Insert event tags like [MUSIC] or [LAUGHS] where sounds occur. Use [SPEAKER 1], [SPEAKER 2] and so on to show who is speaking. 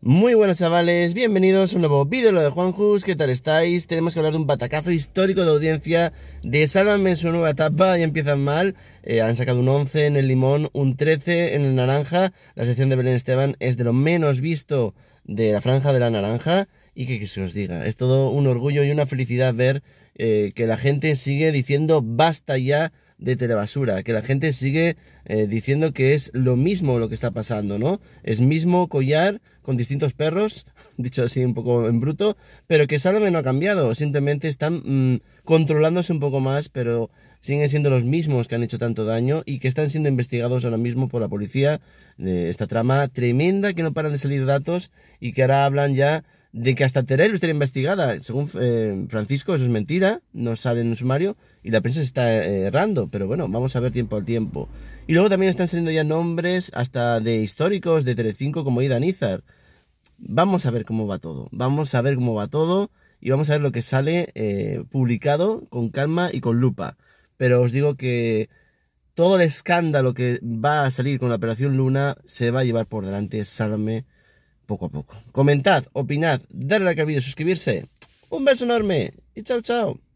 [SPEAKER 1] Muy buenos chavales, bienvenidos a un nuevo vídeo de Juanjus, ¿qué tal estáis? Tenemos que hablar de un batacazo histórico de audiencia de Sálvame en su nueva etapa, y empiezan mal, eh, han sacado un 11 en el limón, un 13 en el naranja, la sección de Belén Esteban es de lo menos visto de la franja de la naranja, y que, se os diga, es todo un orgullo y una felicidad ver eh, que la gente sigue diciendo basta ya de Telebasura, que la gente sigue eh, diciendo que es lo mismo lo que está pasando, ¿no? Es mismo collar con distintos perros, [LAUGHS] dicho así un poco en bruto, pero que Salome no ha cambiado, simplemente están mm, controlándose un poco más, pero siguen siendo los mismos que han hecho tanto daño y que están siendo investigados ahora mismo por la policía de esta trama tremenda que no paran de salir datos y que ahora hablan ya de que hasta Terelu esté investigada. Según eh, Francisco, eso es mentira, no sale en un sumario y la prensa se está eh, errando, pero bueno, vamos a ver tiempo al tiempo. Y luego también están saliendo ya nombres hasta de históricos de Telecinco como Ida Nizar. Vamos a ver cómo va todo, vamos a ver cómo va todo y vamos a ver lo que sale eh, publicado con calma y con lupa. Pero os digo que todo el escándalo que va a salir con la operación Luna se va a llevar por delante, sálvame poco a poco. Comentad, opinad, darle a la cabida, suscribirse. Un beso enorme y chao chao.